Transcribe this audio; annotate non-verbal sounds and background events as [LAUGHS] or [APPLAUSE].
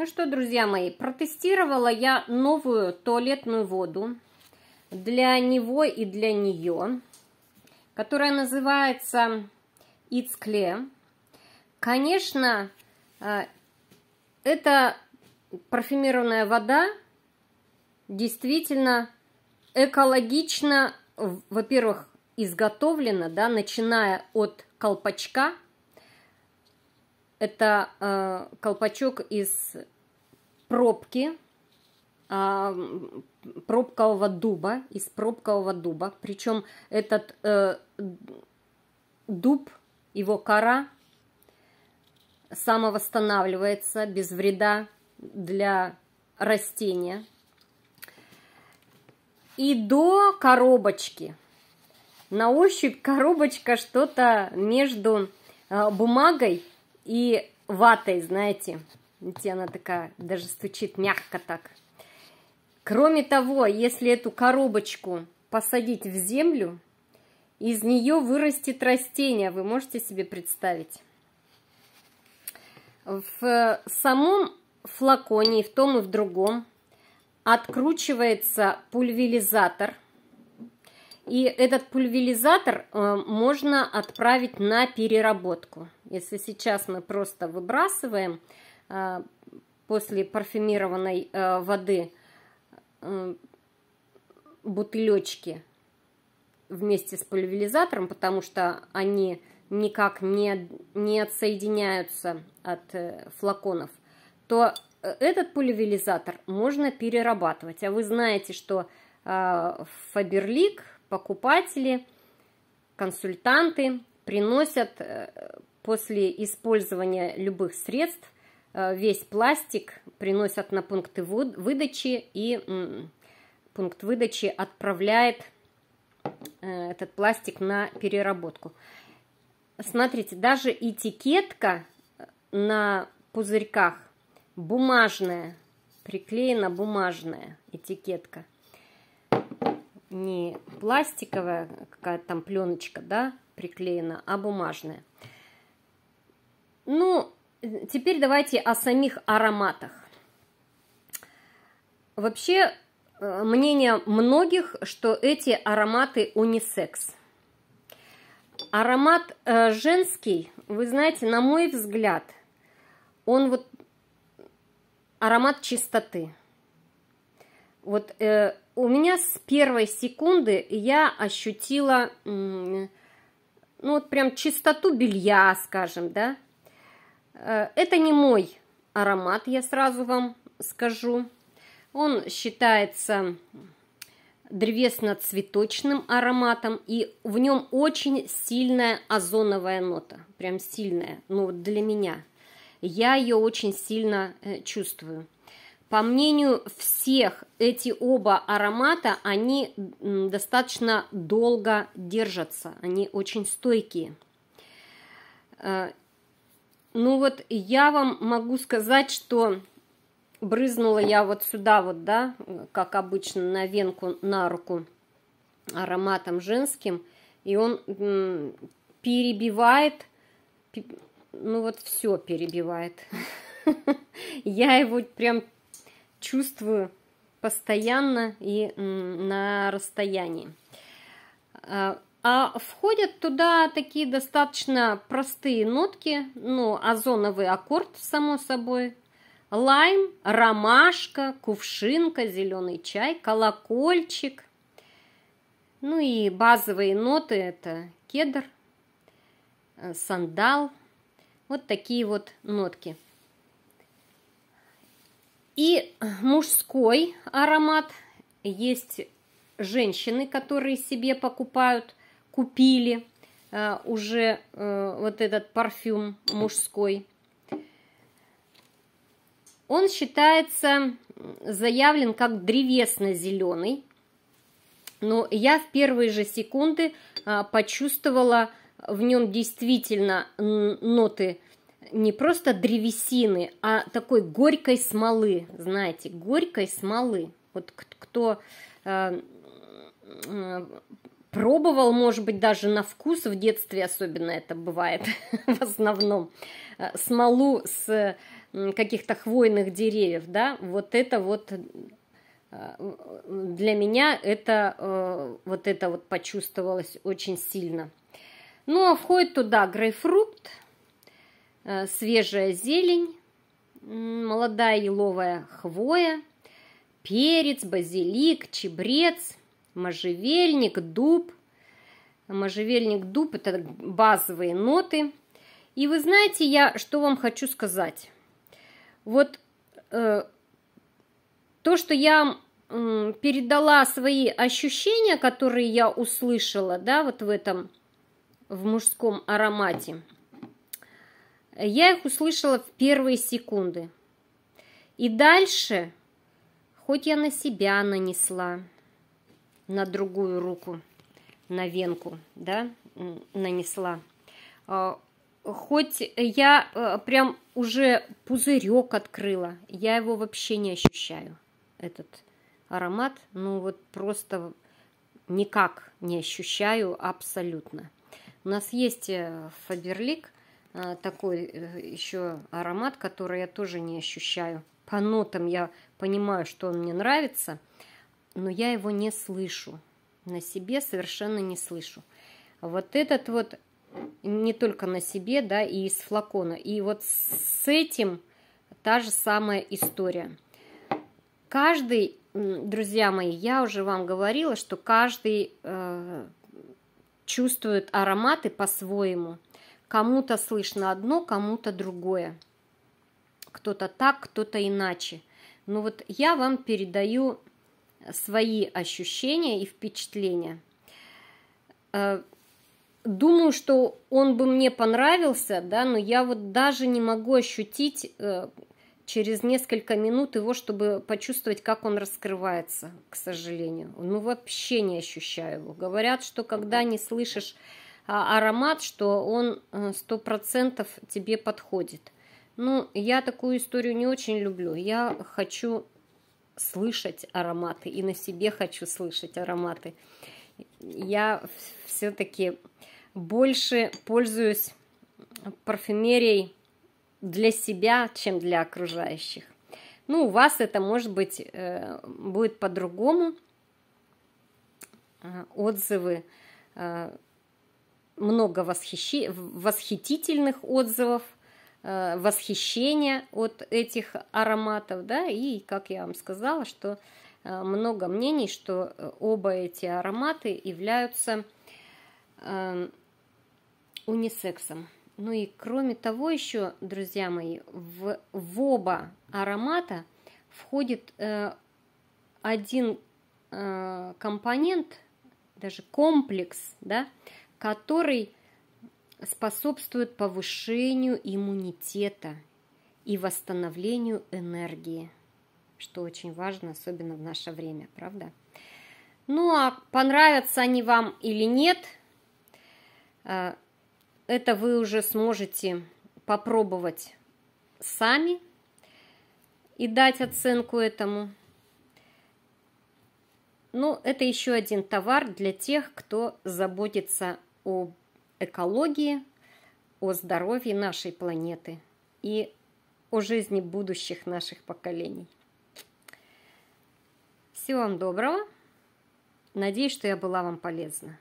Ну что, друзья мои, протестировала я новую туалетную воду для него и для нее, которая называется Ицкле. Конечно, э, эта парфюмированная вода действительно экологично, во-первых, изготовлена, да, начиная от колпачка – это э, колпачок из пробки, э, пробкового дуба, из пробкового дуба. Причем этот э, дуб, его кора самовосстанавливается без вреда для растения. И до коробочки. На ощупь коробочка что-то между э, бумагой и ватой, знаете. Видите, она такая, даже стучит мягко так. Кроме того, если эту коробочку посадить в землю, из нее вырастет растение, вы можете себе представить. В самом флаконе, и в том, и в другом, откручивается пульверизатор – и этот пульверизатор э, можно отправить на переработку. Если сейчас мы просто выбрасываем э, после парфюмированной э, воды бутылечки вместе с пульверизатором, потому что они никак не, не отсоединяются от флаконов, то этот пульверизатор можно перерабатывать. А вы знаете, что Фаберлик покупатели, консультанты приносят э, после использования любых средств э, весь пластик приносят на пункты выдачи и пункт выдачи отправляет э, этот пластик на переработку. Смотрите, даже этикетка на пузырьках бумажная, приклеена бумажная этикетка – не пластиковая какая-то там пленочка, да, приклеена, а бумажная. Ну, теперь давайте о самих ароматах. Вообще, э, мнение многих, что эти ароматы унисекс. Аромат э, женский, вы знаете, на мой взгляд, он вот аромат чистоты. Вот э, у меня с первой секунды я ощутила, ну вот прям чистоту белья, скажем, да. Э, это не мой аромат, я сразу вам скажу. Он считается древесно-цветочным ароматом, и в нем очень сильная озоновая нота, прям сильная, ну вот для меня. Я ее очень сильно э, чувствую. По мнению всех, эти оба аромата, они достаточно долго держатся, они очень стойкие. Э, ну вот я вам могу сказать, что брызнула я вот сюда вот, да, как обычно, на венку, на руку ароматом женским, и он перебивает, ну вот все перебивает. [LAUGHS] Я его прям чувствую постоянно и на расстоянии. А, а входят туда такие достаточно простые нотки, ну, озоновый аккорд, само собой, лайм, ромашка, кувшинка, зеленый чай, колокольчик. Ну и базовые ноты – это кедр, э, сандал. Вот такие вот нотки – и мужской аромат. Есть женщины, которые себе покупают, купили э, уже э, вот этот парфюм мужской. Он считается, заявлен как древесно-зеленый. Но я в первые же секунды э, почувствовала в нем действительно ноты не просто древесины, а такой горькой смолы, знаете, горькой смолы. Вот кто э, э, пробовал, может быть, даже на вкус в детстве особенно это бывает [LAUGHS] в основном, э, смолу с каких-то хвойных деревьев, да, вот это вот э, для меня это э, вот это вот почувствовалось очень сильно. Ну а входит туда грейпфрут, Э, свежая зелень, молодая еловая хвоя, перец, базилик, чебрец, можжевельник, дуб. Можжевельник, дуб – это базовые ноты. И вы знаете, я что вам хочу сказать. Вот э, то, что я э, передала свои ощущения, которые я услышала, да, вот в этом, в мужском аромате – я их услышала в первые секунды. И дальше, хоть я на себя нанесла, на другую руку, на венку, да, нанесла, а, хоть я э, прям уже пузырек открыла, я его вообще не ощущаю, этот аромат, ну вот просто никак не ощущаю абсолютно. У нас есть Фаберлик, э, а, такой э, еще аромат, который я тоже не ощущаю. По нотам я понимаю, что он мне нравится, но я его не слышу. На себе совершенно не слышу. Вот этот вот не только на себе, да, и из флакона. И вот с этим та же самая история. Каждый, друзья мои, я уже вам говорила, что каждый э, чувствует ароматы по-своему. Кому-то слышно одно, кому-то другое. Кто-то так, кто-то иначе. Но вот я вам передаю свои ощущения и впечатления. Э, думаю, что он бы мне понравился, да, но я вот даже не могу ощутить э, через несколько минут его, чтобы почувствовать, как он раскрывается, к сожалению. Ну, вообще не ощущаю его. Говорят, что когда не слышишь а, аромат, что он э, сто процентов тебе подходит. Ну, я такую историю не очень люблю. Я хочу слышать ароматы и на себе хочу слышать ароматы. Я все-таки больше пользуюсь парфюмерией для себя, чем для окружающих. Ну, у вас это, может быть, э, будет по-другому. Э, отзывы много восхищи... восхитительных отзывов, э, восхищения от этих ароматов, да, и, как я вам сказала, что э, много мнений, что э, оба эти ароматы являются унисексом. Ну и кроме того еще, друзья мои, в, в оба аромата входит э, один э, компонент, даже комплекс, да, который способствует повышению иммунитета и восстановлению энергии, что очень важно, особенно в наше время, правда? Ну а понравятся они вам или нет, э, это вы уже сможете попробовать сами и дать оценку этому. Ну, это еще один товар для тех, кто заботится об экологии, о здоровье нашей планеты и о жизни будущих наших поколений. Всего вам доброго. Надеюсь, что я была вам полезна.